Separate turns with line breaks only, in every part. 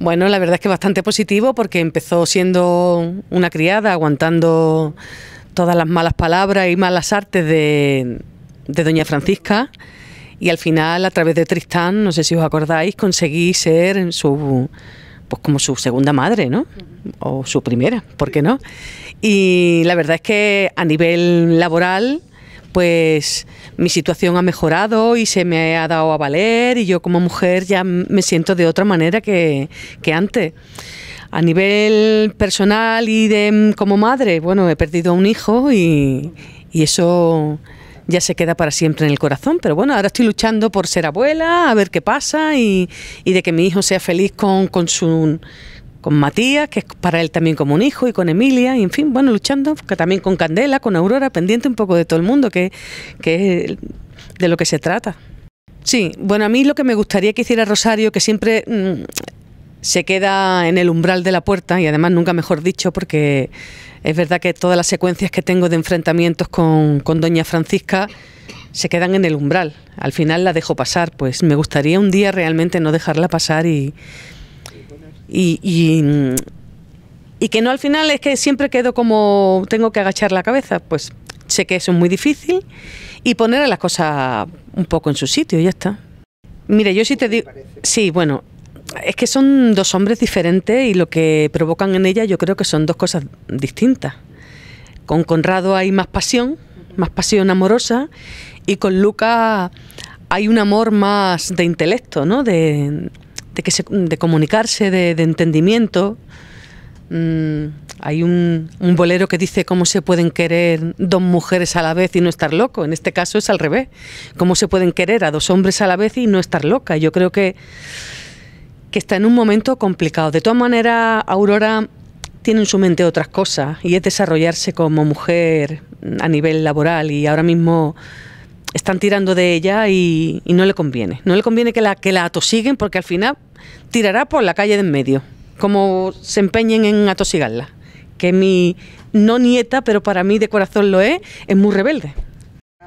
Bueno, la verdad es que bastante positivo porque empezó siendo una criada, aguantando todas las malas palabras y malas artes de, Doña Francisca. Y al final, a través de Tristán, no sé si os acordáis, conseguí ser su pues como su segunda madre, ¿no? O su primera, ¿por qué no? Y la verdad es que a nivel laboral pues mi situación ha mejorado y se me ha dado a valer y yo como mujer ya me siento de otra manera que, antes. A nivel personal y de mm, como madre, bueno, he perdido a un hijo y, eso ya se queda para siempre en el corazón. Pero bueno, ahora estoy luchando por ser abuela, a ver qué pasa y, y de que mi hijo sea feliz con, con, su, con Matías, que es para él también como un hijo, y con Emilia, y en fin, bueno, luchando, que también con Candela, con Aurora, pendiente un poco de todo el mundo, que, es de lo que se trata. Sí, bueno, a mí lo que me gustaría que hiciera Rosario, que siempre mm, se queda en el umbral de la puerta, y además nunca mejor dicho, porque es verdad que todas las secuencias que tengo de enfrentamientos con, con Doña Francisca se quedan en el umbral. Al final la dejo pasar, pues me gustaría un día realmente no dejarla pasar y, y, y, que no al final es que siempre quedo como tengo que agachar la cabeza, pues sé que eso es muy difícil y poner a las cosas un poco en su sitio, ya está. Mire, yo sí te digo, sí, bueno, es que son dos hombres diferentes y lo que provocan en ella yo creo que son dos cosas distintas. Con Conrado hay más pasión, más pasión amorosa y con Luca hay un amor más de intelecto, ¿no? De de, comunicarse, de, entendimiento. Mm, hay un, bolero que dice cómo se pueden querer dos mujeres a la vez y no estar loco. En este caso es al revés. Cómo se pueden querer a dos hombres a la vez y no estar loca. Yo creo que, que está en un momento complicado. De todas maneras, Aurora tiene en su mente otras cosas y es desarrollarse como mujer a nivel laboral y ahora mismo están tirando de ella y, no le conviene. No le conviene que la, que la atosiguen porque al final tirará por la calle de en medio, como se empeñen en atosigarla, que mi no nieta, pero para mí de corazón lo es, es muy rebelde.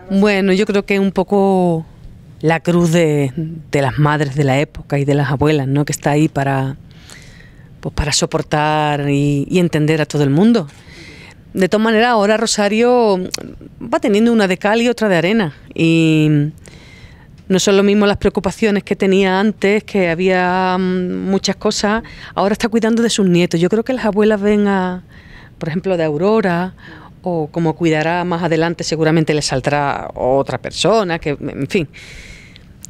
Bueno, yo creo que es un poco la cruz de, las madres de la época y de las abuelas, ¿no? que está ahí para, pues para soportar y, y entender a todo el mundo. De todas maneras, ahora Rosario va teniendo una de cal y otra de arena. Y, no son lo mismo las preocupaciones que tenía antes, que había mm, muchas cosas. Ahora está cuidando de sus nietos. Yo creo que las abuelas ven a, por ejemplo, de Aurora o como cuidará más adelante, seguramente le saldrá otra persona, que, en fin.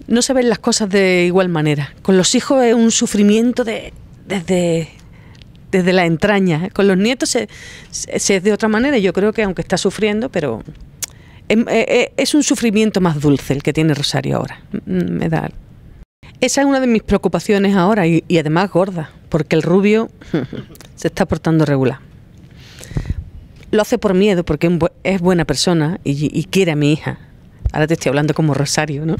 No se ven las cosas de igual manera. Con los hijos es un sufrimiento de, desde, la entraña. ¿eh? Con los nietos se, es de otra manera. Yo creo que aunque está sufriendo, pero Em, eh, eh, es un sufrimiento más dulce el que tiene Rosario ahora. Mm, me da. Esa es una de mis preocupaciones ahora y, además gorda, porque el rubio se está portando regular. Lo hace por miedo, porque es buena persona y, y quiere a mi hija. Ahora te estoy hablando como Rosario, ¿no?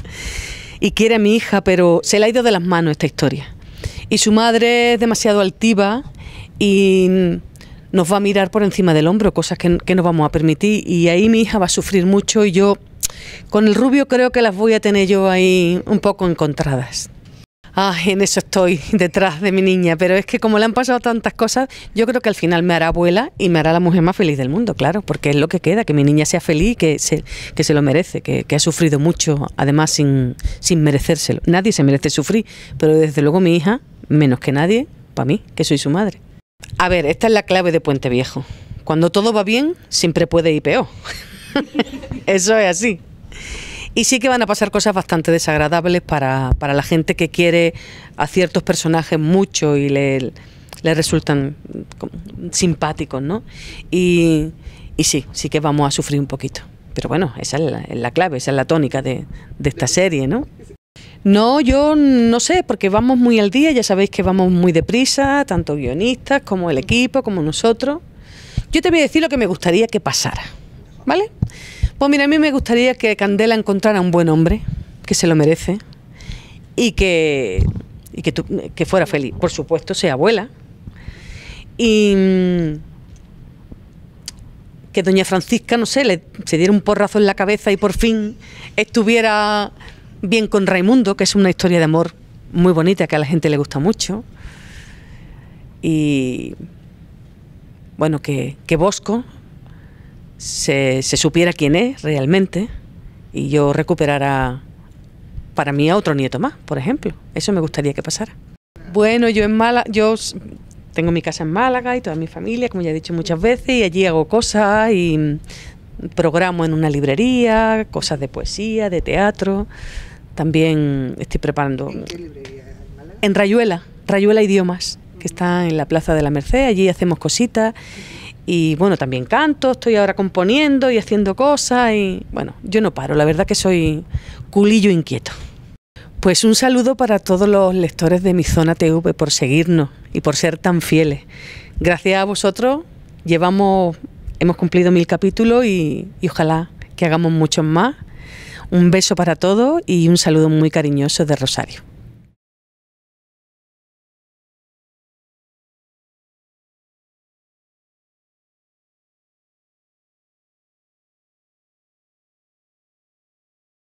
Y quiere a mi hija, pero se le ha ido de las manos esta historia. Y su madre es demasiado altiva y nos va a mirar por encima del hombro, cosas que, no vamos a permitir y ahí mi hija va a sufrir mucho y yo con el rubio creo que las voy a tener yo ahí un poco encontradas. Ah, en eso estoy detrás de mi niña, pero es que como le han pasado tantas cosas, yo creo que al final me hará abuela y me hará la mujer más feliz del mundo, claro, porque es lo que queda, que mi niña sea feliz, que se, que se lo merece, que, ha sufrido mucho, además sin, sin merecérselo. Nadie se merece sufrir, pero desde luego mi hija, menos que nadie, para mí, que soy su madre. A ver, esta es la clave de Puente Viejo. Cuando todo va bien, siempre puede ir peor. Eso es así. Y sí que van a pasar cosas bastante desagradables para, la gente que quiere a ciertos personajes mucho y le, resultan simpáticos, ¿no? Y, sí, sí que vamos a sufrir un poquito. Pero bueno, esa es la, es la clave, esa es la tónica de, de esta serie, ¿no? No, yo no sé, porque vamos muy al día, ya sabéis que vamos muy deprisa, tanto guionistas como el equipo, como nosotros. Yo te voy a decir lo que me gustaría que pasara, ¿vale? Pues mira, a mí me gustaría que Candela encontrara un buen hombre, que se lo merece, y que, fuera feliz. Por supuesto, sea abuela. Y que doña Francisca, no sé, le, se diera un porrazo en la cabeza y por fin estuviera bien con Raimundo, que es una historia de amor muy bonita que a la gente le gusta mucho. Y bueno, que, Bosco se, se, supiera quién es realmente y yo recuperara para mí a otro nieto más, por ejemplo. Eso me gustaría que pasara. Bueno, yo en Málaga, yo tengo mi casa en Málaga y toda mi familia, como ya he dicho muchas veces, y allí hago cosas y programo en una librería, cosas de poesía, de teatro. También estoy preparando. ¿En Rayuela, Rayuela Idiomas, que está en la Plaza de la Merced. Allí hacemos cositas y bueno, también canto, estoy ahora componiendo y haciendo cosas y bueno, yo no paro, la verdad que soy culillo inquieto. Pues un saludo para todos los lectores de mi zona TV por seguirnos y por ser tan fieles. Gracias a vosotros llevamos, hemos cumplido mil capítulos y, y ojalá que hagamos muchos más un beso para todo y un saludo muy cariñoso de Rosario.